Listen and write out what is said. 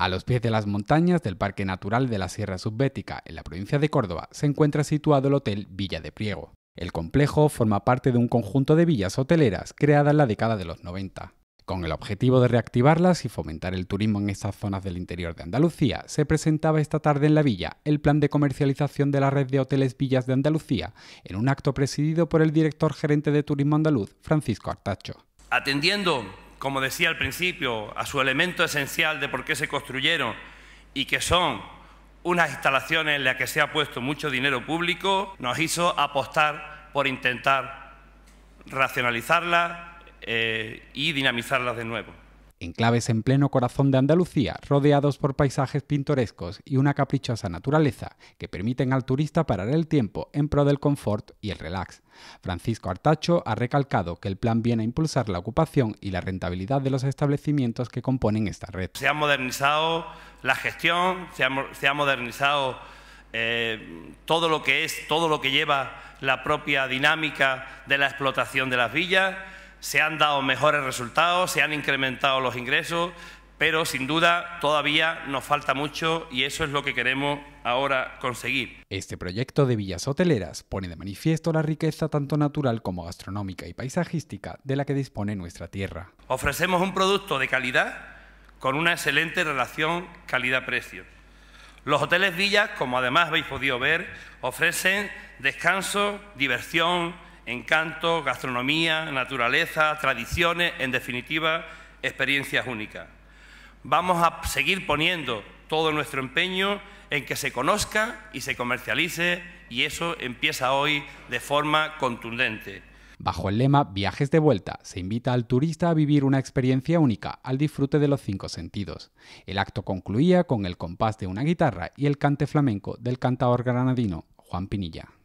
A los pies de las montañas del Parque Natural de la Sierra Subbética, en la provincia de Córdoba, se encuentra situado el Hotel Villa de Priego. El complejo forma parte de un conjunto de villas hoteleras creadas en la década de los 90. Con el objetivo de reactivarlas y fomentar el turismo en estas zonas del interior de Andalucía, se presentaba esta tarde en la villa el plan de comercialización de la red de hoteles Villas de Andalucía, en un acto presidido por el director gerente de Turismo Andaluz, Francisco Artacho. Atendiendo como decía al principio, a su elemento esencial de por qué se construyeron y que son unas instalaciones en las que se ha puesto mucho dinero público, nos hizo apostar por intentar racionalizarlas eh, y dinamizarlas de nuevo enclaves en pleno corazón de Andalucía, rodeados por paisajes pintorescos y una caprichosa naturaleza que permiten al turista parar el tiempo en pro del confort y el relax. Francisco Artacho ha recalcado que el plan viene a impulsar la ocupación y la rentabilidad de los establecimientos que componen esta red. Se ha modernizado la gestión, se ha, modernizado eh, todo lo que es, todo lo que lleva la propia dinámica de la explotación de las villas se han dado mejores resultados, se han incrementado los ingresos, pero sin duda todavía nos falta mucho y eso es lo que queremos ahora conseguir. Este proyecto de villas hoteleras pone de manifiesto la riqueza tanto natural como gastronómica y paisajística de la que dispone nuestra tierra. Ofrecemos un producto de calidad con una excelente relación calidad-precio. Los hoteles villas, como además habéis podido ver, ofrecen descanso, diversión, encanto, gastronomía, naturaleza, tradiciones, en definitiva, experiencias únicas. Vamos a seguir poniendo todo nuestro empeño en que se conozca y se comercialice y eso empieza hoy de forma contundente. Bajo el lema Viajes de vuelta, se invita al turista a vivir una experiencia única, al disfrute de los cinco sentidos. El acto concluía con el compás de una guitarra y el cante flamenco del cantador granadino Juan Pinilla.